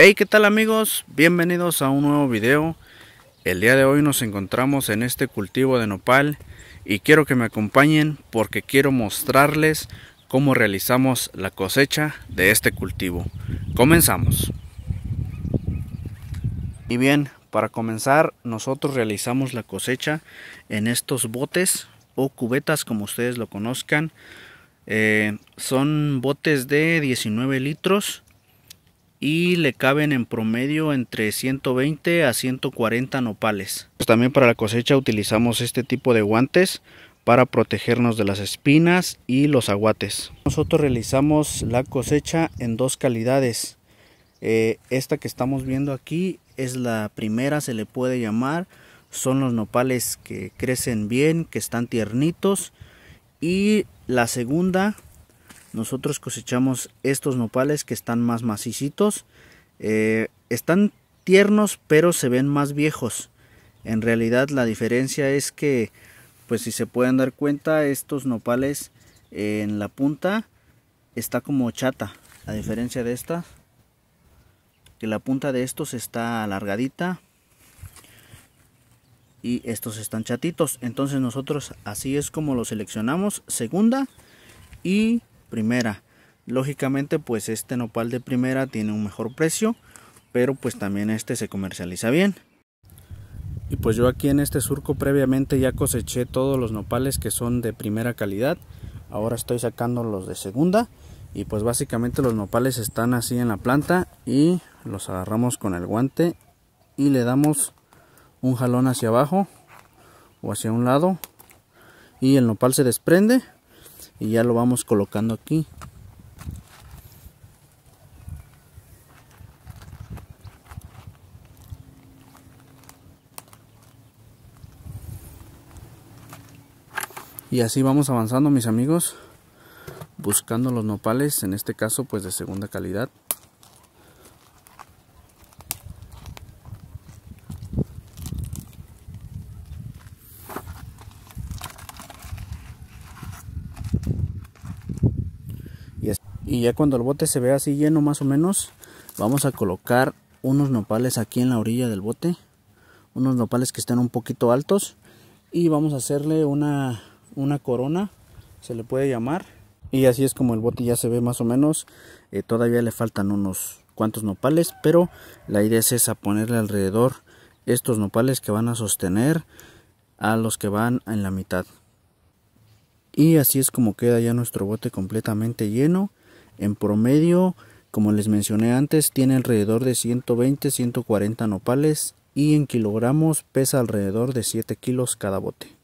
Hey, ¿qué tal amigos? Bienvenidos a un nuevo video. El día de hoy nos encontramos en este cultivo de nopal y quiero que me acompañen porque quiero mostrarles cómo realizamos la cosecha de este cultivo. Comenzamos. Y bien, para comenzar nosotros realizamos la cosecha en estos botes o cubetas como ustedes lo conozcan. Eh, son botes de 19 litros y le caben en promedio entre 120 a 140 nopales. Pues también para la cosecha utilizamos este tipo de guantes para protegernos de las espinas y los aguates. Nosotros realizamos la cosecha en dos calidades. Eh, esta que estamos viendo aquí es la primera, se le puede llamar. Son los nopales que crecen bien, que están tiernitos. Y la segunda nosotros cosechamos estos nopales que están más macizitos. Eh, están tiernos pero se ven más viejos. En realidad la diferencia es que, pues si se pueden dar cuenta, estos nopales eh, en la punta está como chata. A diferencia de estas. que la punta de estos está alargadita y estos están chatitos. Entonces nosotros así es como los seleccionamos. Segunda y primera. Lógicamente, pues este nopal de primera tiene un mejor precio, pero pues también este se comercializa bien. Y pues yo aquí en este surco previamente ya coseché todos los nopales que son de primera calidad. Ahora estoy sacando los de segunda. Y pues básicamente los nopales están así en la planta y los agarramos con el guante y le damos un jalón hacia abajo o hacia un lado y el nopal se desprende y ya lo vamos colocando aquí y así vamos avanzando mis amigos buscando los nopales en este caso pues de segunda calidad y ya cuando el bote se vea así lleno más o menos vamos a colocar unos nopales aquí en la orilla del bote unos nopales que estén un poquito altos y vamos a hacerle una, corona se le puede llamar y así es como el bote ya se ve más o menos eh, todavía le faltan unos cuantos nopales pero la idea es esa ponerle alrededor estos nopales que van a sostener a los que van en la mitad y así es como queda ya nuestro bote completamente lleno en promedio, como les mencioné antes, tiene alrededor de 120-140 nopales y en kilogramos pesa alrededor de 7 kilos cada bote.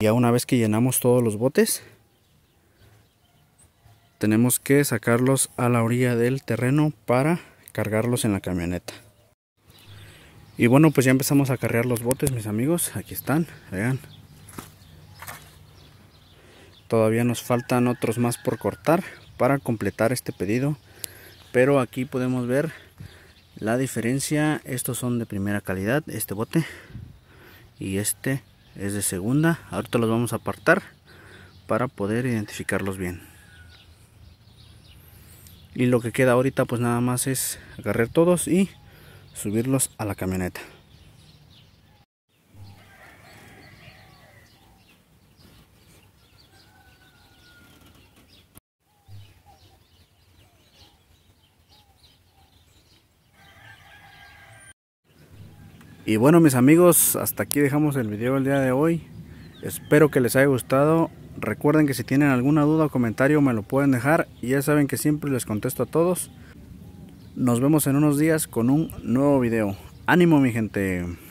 Ya una vez que llenamos todos los botes, tenemos que sacarlos a la orilla del terreno para cargarlos en la camioneta. Y bueno, pues ya empezamos a cargar los botes, mis amigos. Aquí están, vean. Todavía nos faltan otros más por cortar para completar este pedido. Pero aquí podemos ver la diferencia. Estos son de primera calidad, este bote. Y este es de segunda ahorita los vamos a apartar para poder identificarlos bien y lo que queda ahorita pues nada más es agarrar todos y subirlos a la camioneta Y bueno mis amigos, hasta aquí dejamos el video del día de hoy. Espero que les haya gustado. Recuerden que si tienen alguna duda o comentario me lo pueden dejar. Y ya saben que siempre les contesto a todos. Nos vemos en unos días con un nuevo video. Ánimo mi gente.